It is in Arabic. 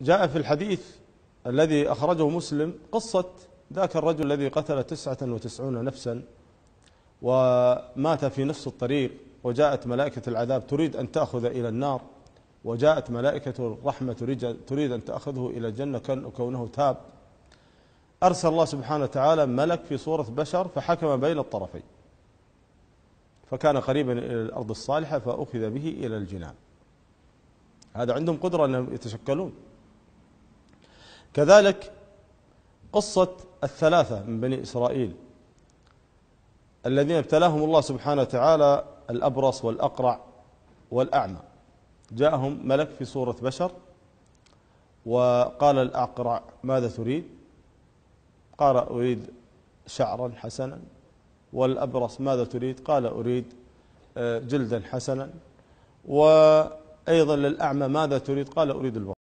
جاء في الحديث الذي أخرجه مسلم قصة ذاك الرجل الذي قتل تسعة وتسعون نفسا ومات في نفس الطريق وجاءت ملائكة العذاب تريد أن تأخذ إلى النار وجاءت ملائكة الرحمة تريد أن تأخذه إلى الجنة كونه تاب أرسل الله سبحانه وتعالى ملك في صورة بشر فحكم بين الطرفين فكان قريبا إلى الأرض الصالحة فأخذ به إلى الجنان هذا عندهم قدرة أنهم يتشكلون كذلك قصة الثلاثة من بني إسرائيل الذين ابتلاهم الله سبحانه وتعالى الأبرص والأقرع والأعمى جاءهم ملك في صورة بشر وقال الأقرع ماذا تريد قال أريد شعرا حسنا والأبرص ماذا تريد قال أريد آه، جلدا حسنا وأيضا للأعمى ماذا تريد قال أريد البصر